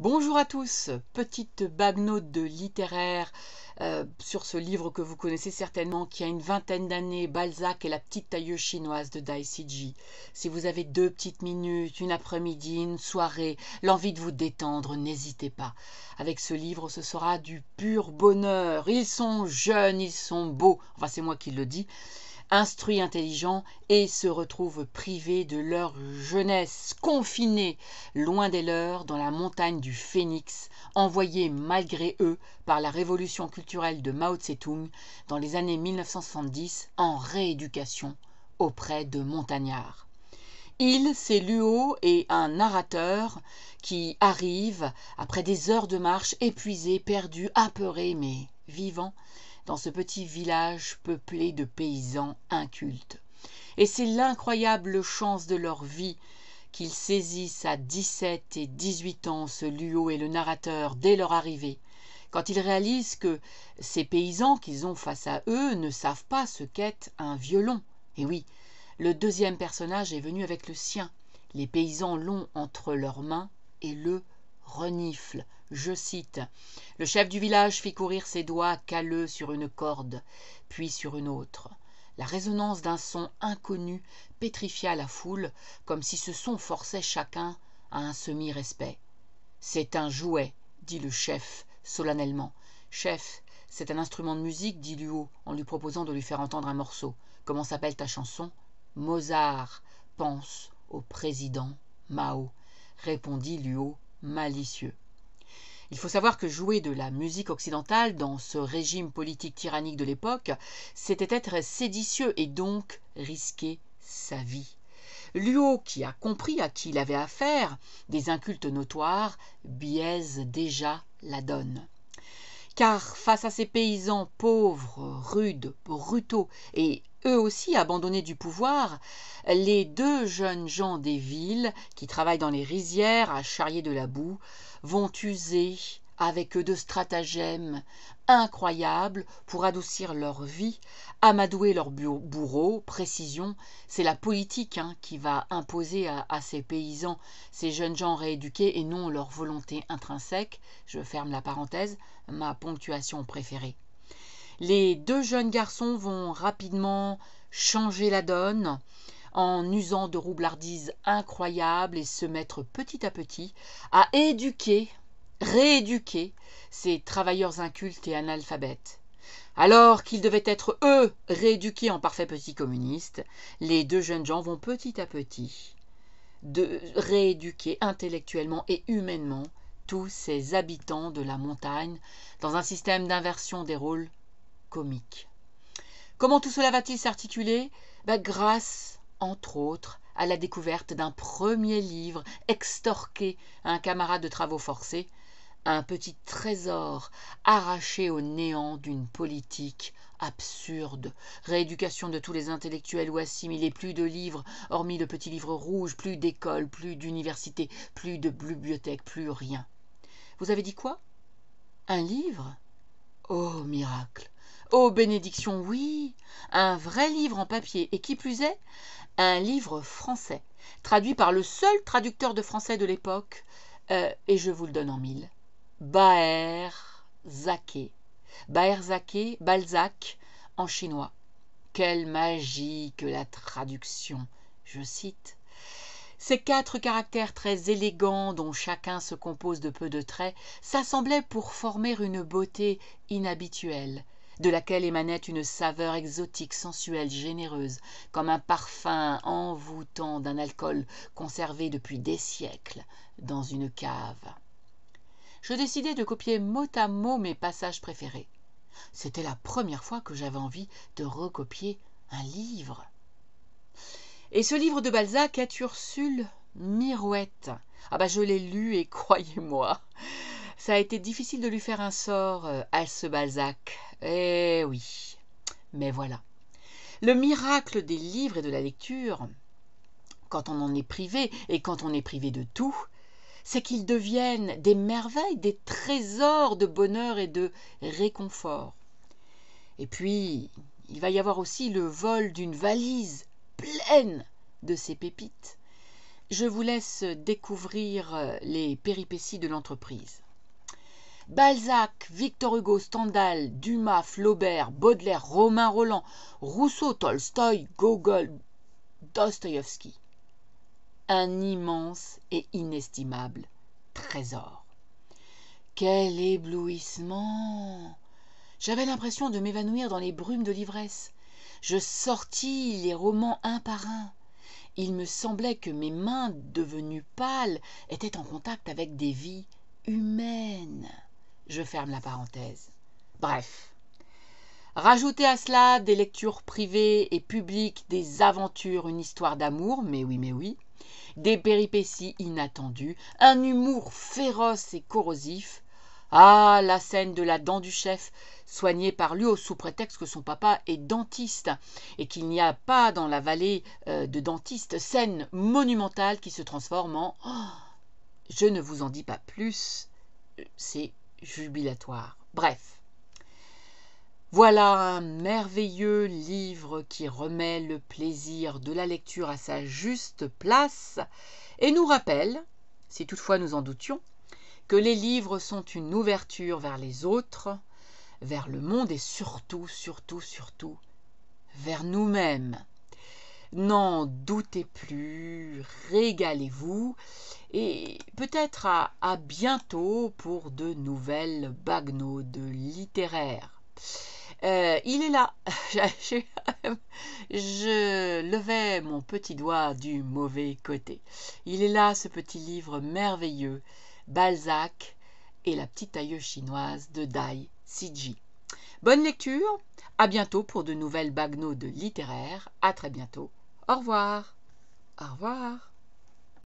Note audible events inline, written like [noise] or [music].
Bonjour à tous, petite bagnote de littéraire euh, sur ce livre que vous connaissez certainement qui a une vingtaine d'années, Balzac et la petite tailleuse chinoise de Siji. Si vous avez deux petites minutes, une après-midi, une soirée, l'envie de vous détendre, n'hésitez pas. Avec ce livre, ce sera du pur bonheur. Ils sont jeunes, ils sont beaux, enfin c'est moi qui le dis instruits, intelligents, et se retrouvent privés de leur jeunesse, confinés, loin des leurs, dans la montagne du phénix, envoyés malgré eux par la révolution culturelle de Mao Tse-tung dans les années 1970 en rééducation auprès de montagnards. Il, c'est Luo et un narrateur qui arrive après des heures de marche, épuisé, perdu, apeurés, mais vivant, dans ce petit village peuplé de paysans incultes. Et c'est l'incroyable chance de leur vie qu'ils saisissent à 17 et 18 ans ce luo et le narrateur dès leur arrivée, quand ils réalisent que ces paysans qu'ils ont face à eux ne savent pas ce qu'est un violon. Et oui, le deuxième personnage est venu avec le sien. Les paysans l'ont entre leurs mains et le reniflent, je cite Le chef du village fit courir ses doigts calleux sur une corde, puis sur une autre. La résonance d'un son inconnu pétrifia la foule, comme si ce son forçait chacun à un semi-respect. C'est un jouet, dit le chef solennellement. Chef, c'est un instrument de musique, dit Luo, en lui proposant de lui faire entendre un morceau. Comment s'appelle ta chanson Mozart pense au président Mao, répondit Luo malicieux. Il faut savoir que jouer de la musique occidentale dans ce régime politique tyrannique de l'époque, c'était être séditieux et donc risquer sa vie. Luo, qui a compris à qui il avait affaire, des incultes notoires, biaise déjà la donne car face à ces paysans pauvres rudes brutaux et eux aussi abandonnés du pouvoir les deux jeunes gens des villes qui travaillent dans les rizières à charrier de la boue vont user avec eux de stratagèmes incroyables pour adoucir leur vie, amadouer leurs bourreau précision, c'est la politique hein, qui va imposer à, à, ces paysans, ces jeunes gens rééduqués et non leur volonté intrinsèque, je ferme la parenthèse, ma ponctuation préférée. Les deux jeunes garçons vont rapidement changer la donne en usant de roublardises incroyables et se mettre petit à petit à éduquer rééduquer ces travailleurs incultes et analphabètes. Alors qu'ils devaient être, eux, rééduqués en parfaits petits communistes, les deux jeunes gens vont petit à petit rééduquer intellectuellement et humainement tous ces habitants de la montagne dans un système d'inversion des rôles comiques. Comment tout cela va-t-il s'articuler bah, Grâce, entre autres, à la découverte d'un premier livre extorqué à un camarade de travaux forcés, un petit trésor arraché au néant d'une politique absurde rééducation de tous les intellectuels ou assimilés plus de livres hormis le petit livre rouge plus d'écoles plus d'universités plus de bibliothèques plus rien vous avez dit quoi un livre Oh, miracle Oh, bénédiction oui un vrai livre en papier et qui plus est un livre français traduit par le seul traducteur de français de l'époque euh, et je vous le donne en mille Baerzake. Baerzake, Balzac, en chinois. Quelle magie que la traduction Je cite. Ces quatre caractères très élégants, dont chacun se compose de peu de traits, s'assemblaient pour former une beauté inhabituelle, de laquelle émanait une saveur exotique, sensuelle, généreuse, comme un parfum envoûtant d'un alcool conservé depuis des siècles dans une cave je décidai de copier mot à mot mes passages préférés. C'était la première fois que j'avais envie de recopier un livre. Et ce livre de Balzac est Ursule Mirouette. Ah bah je l'ai lu et [laughs] croyez-moi, ça a été difficile de lui faire un sort euh, à ce Balzac. Eh oui. Mais voilà. Le miracle des livres et de la lecture, quand on en est privé et quand on est privé de tout, c'est qu'ils deviennent des merveilles, des trésors de bonheur et de réconfort. Et puis, il va y avoir aussi le vol d'une valise pleine de ces pépites. Je vous laisse découvrir euh, les péripéties de l'entreprise. Balzac, Victor Hugo, Stendhal, Dumas, Flaubert, Baudelaire, Romain Roland, Rousseau, Tolstoy, Gogol, Dostoïevski un immense et inestimable trésor. Quel éblouissement J'avais l'impression de m'évanouir dans les brumes de l'ivresse. Je sortis les romans un par un. Il me semblait que mes mains, devenues pâles, étaient en contact avec des vies humaines. Je ferme la parenthèse. Bref. Rajoutez à cela des lectures privées et publiques, des aventures, une histoire d'amour, mais oui, mais oui, des péripéties inattendues un humour féroce et corrosif ah la scène de la dent du chef soignée par lui au sous prétexte que son papa est dentiste et qu'il n'y a pas dans la vallée euh, de dentistes scène monumentale qui se transforme en oh, je ne vous en dis pas plus euh, c'est jubilatoire bref voilà un merveilleux livre qui remet le plaisir de la lecture à sa juste place et nous rappelle, si toutefois nous en doutions, que les livres sont une ouverture vers les autres, vers le monde et surtout, surtout, surtout, vers nous-mêmes. N'en doutez plus, régalez-vous et peut-être à, bientôt pour de nouvelles bagnaudes littéraires. Euh, il est là. [laughs] Je levais mon petit doigt du mauvais côté. Il est là, ce petit livre merveilleux, Balzac et la petite aïeuse chinoise de Dai Siji. Bonne lecture, à bientôt pour de nouvelles de littéraires. À très bientôt. Au revoir. Au revoir.